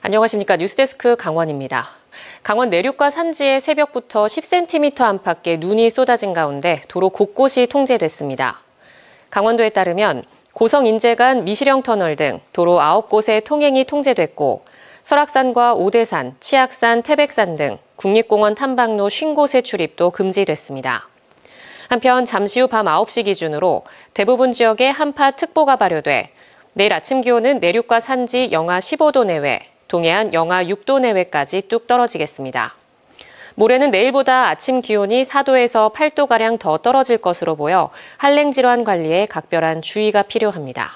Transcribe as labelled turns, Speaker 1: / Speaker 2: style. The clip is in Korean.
Speaker 1: 안녕하십니까 뉴스데스크 강원입니다. 강원 내륙과 산지에 새벽부터 10cm 안팎의 눈이 쏟아진 가운데 도로 곳곳이 통제됐습니다. 강원도에 따르면 고성 인제간 미시령 터널 등 도로 9곳의 통행이 통제됐고 설악산과 오대산, 치악산, 태백산 등 국립공원 탐방로 50곳의 출입도 금지됐습니다. 한편 잠시 후 밤 9시 기준으로 대부분 지역에 한파특보가 발효돼 내일 아침 기온은 내륙과 산지 영하 15도 내외, 동해안 영하 6도 내외까지 뚝 떨어지겠습니다. 모레는 내일보다 아침 기온이 4도에서 8도가량 더 떨어질 것으로 보여 한랭질환 관리에 각별한 주의가 필요합니다.